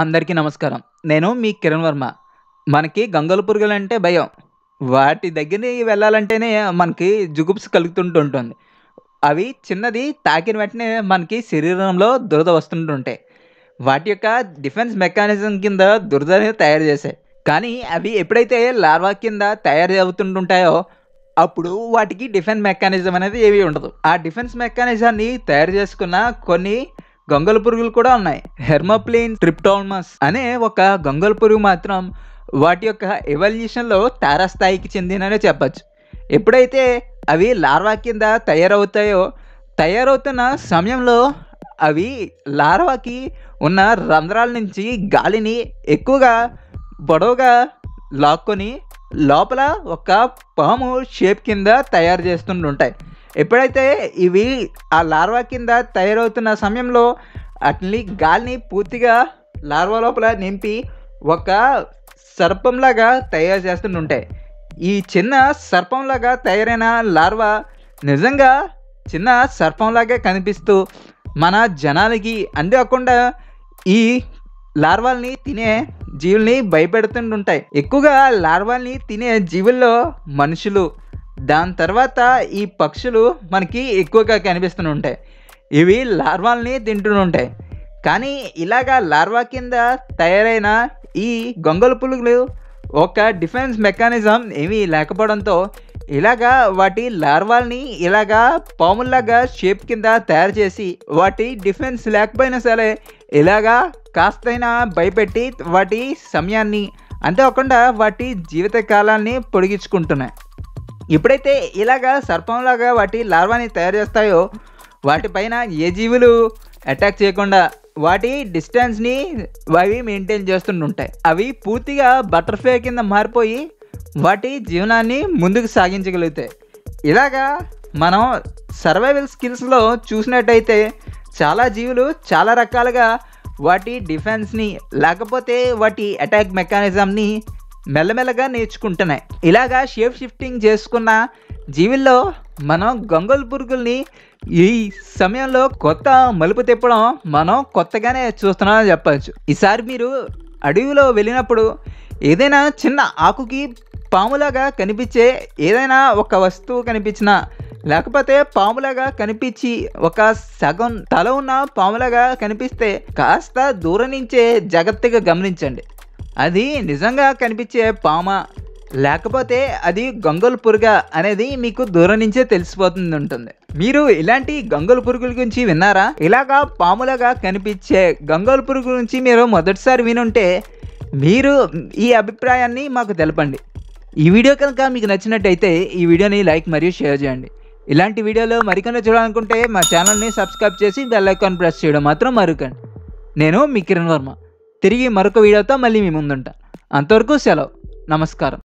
అందరికీ నమస్కారం నేను మీ కిరణ్ వర్మ మనకి గంగలు పురుగులు అంటే భయం వాటి దగ్గరికి వెళ్ళాలంటేనే మనకి జుగుప్స్ కలుగుతుంటుంటుంది అవి చిన్నది తాకిన వెంటనే మనకి శరీరంలో దురద వస్తుంటుంటాయి వాటి యొక్క డిఫెన్స్ మెకానిజం కింద దురద తయారు చేశాయి కానీ అవి ఎప్పుడైతే లార్వా కింద తయారు అవుతుంటుంటాయో అప్పుడు వాటికి డిఫెన్స్ మెకానిజం అనేది ఏవి ఉండదు ఆ డిఫెన్స్ మెకానిజాన్ని తయారు చేసుకున్న కొన్ని గొంగల పురుగులు కూడా ఉన్నాయి హెర్మోప్లేన్ ట్రిప్టోల్మస్ అనే ఒక గొంగల పురుగు మాత్రం వాటి యొక్క ఎవల్యూషన్లో తారాస్థాయికి చెందిననే చెప్పచ్చు ఎప్పుడైతే అవి లార్వా కింద తయారవుతాయో తయారవుతున్న సమయంలో అవి లార్వాకి ఉన్న రంధ్రాల నుంచి గాలిని ఎక్కువగా పొడవుగా లాక్కొని లోపల ఒక పాము షేప్ కింద తయారు చేస్తుంటుంటాయి ఎప్పుడైతే ఇవి ఆ లార్వా కింద తయారవుతున్న సమయంలో అట్ని గాలిని పూర్తిగా లార్వా లోపల నింపి ఒక సర్పంలాగా తయారు చేస్తుంటుంటాయి ఈ చిన్న సర్పంలాగా తయారైన లార్వా నిజంగా చిన్న సర్పంలాగే కనిపిస్తూ మన జనాలకి అందకుండా ఈ లార్వాల్ని తినే జీవుల్ని భయపెడుతుంటుంటాయి ఎక్కువగా లార్వాల్ని తినే జీవుల్లో మనుషులు దాని తర్వాత ఈ పక్షులు మనకి ఎక్కువగా కనిపిస్తుంటాయి ఉంటాయి ఇవి లార్వాల్ని తింటూ ఉంటాయి కానీ ఇలాగా లార్వా కింద తయారైన ఈ గొంగలు పులుగులు ఒక డిఫెన్స్ మెకానిజం ఏమీ లేకపోవడంతో ఇలాగా వాటి లార్వాల్ని ఇలాగా పాముల్లాగా షేప్ కింద తయారు చేసి వాటి డిఫెన్స్ లేకపోయినా సరే ఇలాగా కాస్తైనా భయపెట్టి వాటి సమయాన్ని అంతేకాకుండా వాటి జీవితకాలాన్ని పొడిగించుకుంటున్నాయి ఇప్పుడైతే ఇలాగా సర్పంలాగా వాటి లార్వాని తయారు చేస్తాయో వాటిపైన ఏ జీవులు అటాక్ చేయకుండా వాటి డిస్టెన్స్ని అవి మెయింటైన్ చేస్తుంటాయి అవి పూర్తిగా బటర్ఫ్లై కింద మారిపోయి వాటి జీవనాన్ని ముందుకు సాగించగలుగుతాయి ఇలాగా మనం సర్వైవల్ స్కిల్స్లో చూసినట్టయితే చాలా జీవులు చాలా రకాలుగా వాటి డిఫెన్స్ని లేకపోతే వాటి అటాక్ మెకానిజంని మెల్లమెల్లగా నేర్చుకుంటున్నాయి ఇలాగా షేప్ షిఫ్టింగ్ చేసుకున్న జీవిల్లో మనం గంగోల్ పురుగుల్ని ఈ సమయంలో కొత్త మలుపు తిప్పడం మనం కొత్తగానే చూస్తున్నామని చెప్పవచ్చు ఈసారి మీరు అడవిలో వెళ్ళినప్పుడు ఏదైనా చిన్న ఆకుకి పాములాగా కనిపించే ఏదైనా ఒక వస్తువు కనిపించినా లేకపోతే పాములాగా కనిపించి ఒక సగం తల ఉన్న పాములాగా కనిపిస్తే కాస్త దూరం నుంచే జాగ్రత్తగా గమనించండి అది నిజంగా కనిపించే పామా లేకపోతే అది గంగోల్ పురుగ అనేది మీకు దూరం నుంచే తెలిసిపోతుంది ఉంటుంది మీరు ఇలాంటి గంగోల్ పురుగుల గురించి విన్నారా ఇలాగా పాములాగా కనిపించే గంగోల్ పురుగు గురించి మీరు మొదటిసారి వినుంటే మీరు ఈ అభిప్రాయాన్ని మాకు తెలపండి ఈ వీడియో కనుక మీకు నచ్చినట్టయితే ఈ వీడియోని లైక్ మరియు షేర్ చేయండి ఇలాంటి వీడియోలు మరికన్నా చూడాలనుకుంటే మా ఛానల్ని సబ్స్క్రైబ్ చేసి బెల్ ఐకాన్ ప్రెస్ చేయడం మాత్రం మరొకండి నేను మీ కిరణ్ వర్మ తిరిగి మరొక వీడియోతో మళ్ళీ మీ ముందుంటా అంతవరకు సెలవు నమస్కారం